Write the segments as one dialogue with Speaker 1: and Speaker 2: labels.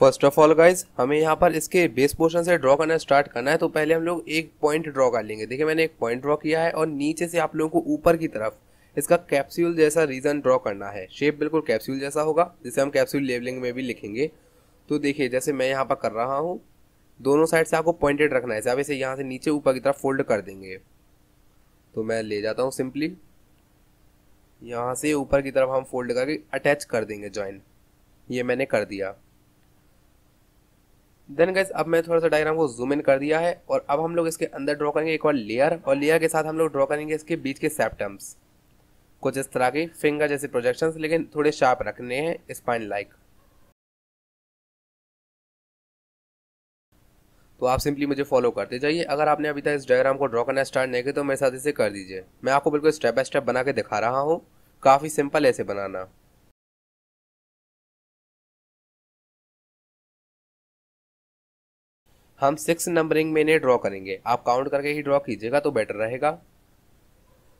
Speaker 1: first of all guys हमें यहाँ पर इसके बेस पोर्शन से ड्रॉ करना स्टार्ट करना है तो पहले हम लोग एक पॉइंट ड्रॉ कर लेंगे देखिए मैंने एक पॉइंट ड्रॉ किया है और नीचे से आप लोगों को ऊपर की तरफ इसका कैप्सूल जैसा रीजन ड्रॉ करना है शेप बिल्कुल कैप्सूल जैसा होगा जिसे हम कैप्सूल लेवलिंग में भी लिखेंगे तो देखिए जैसे मैं यहाँ पर कर रहा हूँ दोनों साइड से आपको पॉइंटेड रखना है आप इसे यहाँ से नीचे ऊपर की तरफ फोल्ड कर देंगे तो मैं ले जाता हूँ सिंपली यहाँ से ऊपर की तरफ हम फोल्ड करके अटैच कर देंगे ज्वाइन ये मैंने कर दिया देन गैस अब मैं थोड़ा सा डायग्राम को जूम इन कर दिया है और अब हम लोग इसके अंदर ड्रॉ करेंगे एक और लेयर और लेयर के साथ हम लोग ड्रॉ करेंगे इसके बीच के सेप्टम्स कुछ इस तरह के फिंगर जैसे प्रोजेक्शंस लेकिन थोड़े शार्प रखने हैं स्पाइन लाइक तो आप सिंपली मुझे फॉलो करते जाइए अगर आपने अभी तक इस डायग्राम को ड्रॉ करना स्टार्ट नहीं किया तो मेरे साथ इसे कर दीजिए मैं आपको बिल्कुल स्टेप बाय स्टेप बना के दिखा रहा हूँ काफ़ी सिंपल ऐसे बनाना हम सिक्स नंबरिंग में इन्हें ड्रॉ करेंगे आप काउंट करके ही ड्रॉ कीजिएगा तो बेटर रहेगा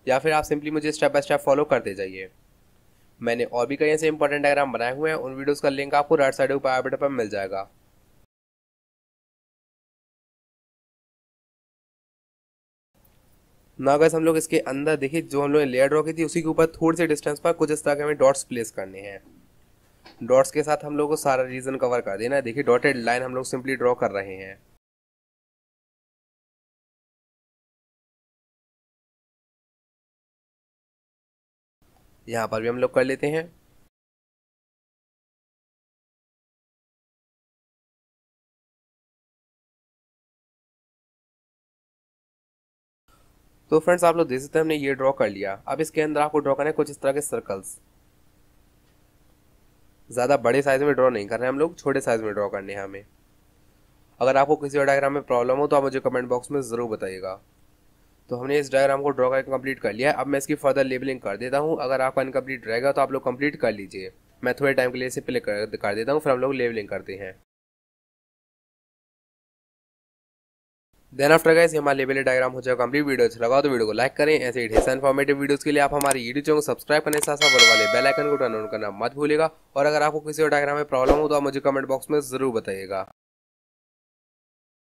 Speaker 1: या फिर आप सिंपली मुझे स्टेप बाय स्टेप फॉलो करते जाइए मैंने और भी कई ऐसे इंपॉर्टेंट डायग्राम बनाए हुए हैं उन वीडियोस का लिंक आपको राइट साइड ऊपर बटन पर मिल जाएगा ना अगर हम लोग इसके अंदर देखिए जो हम लोग ने लेयर ड्रॉ की थी उसी के ऊपर थोड़े से डिस्टेंस पर कुछ इस तरह के हमें डॉट्स प्लेस करने हैं डॉट्स के साथ हम लोग को सारा रीजन कवर कर देना है देखिए डॉटेड लाइन हम लोग सिंपली ड्रॉ कर रहे हैं
Speaker 2: यहाँ पर भी हम लोग कर लेते हैं
Speaker 1: तो फ्रेंड्स आप लोग देख सकते हैं हमने ये ड्रॉ कर लिया अब इसके अंदर आपको ड्रॉ करना है कुछ इस तरह के सर्कल्स ज़्यादा बड़े साइज़ में ड्रॉ नहीं करना है हम लोग छोटे साइज़ में ड्रॉ करने हैं हमें अगर आपको किसी डायग्राम में प्रॉब्लम हो तो आप मुझे कमेंट बॉक्स में ज़रूर बताइएगा तो हमने इस डायग्राम को ड्रॉ करके कंप्लीट कर लिया है अब मैं इसकी फर्दर लेबलिंग कर देता हूँ अगर आपका इनकम्प्लीट रहेगा तो आप लोग कंप्लीट कर लीजिए मैं थोड़े टाइम के लिए इसे प्ले कर, देता हूँ फिर हम लोग लेबलिंग करते हैं देन आफ्टर गाइस हमारा लेवल डायग्राम हो जाए कंप्लीट वीडियो अच्छा लगा तो वीडियो को लाइक करें ऐसे ही ढेर इन्फॉर्मेटिव वीडियोस के लिए आप हमारे यूट्यूब चैनल को सब्सक्राइब करने साथ साथ वाले बेल आइकन को टर्न ऑन करना मत भूलेगा और अगर आपको किसी और डायग्राम में प्रॉब्लम हो तो आप मुझे कमेंट बॉक्स में जरूर बताइएगा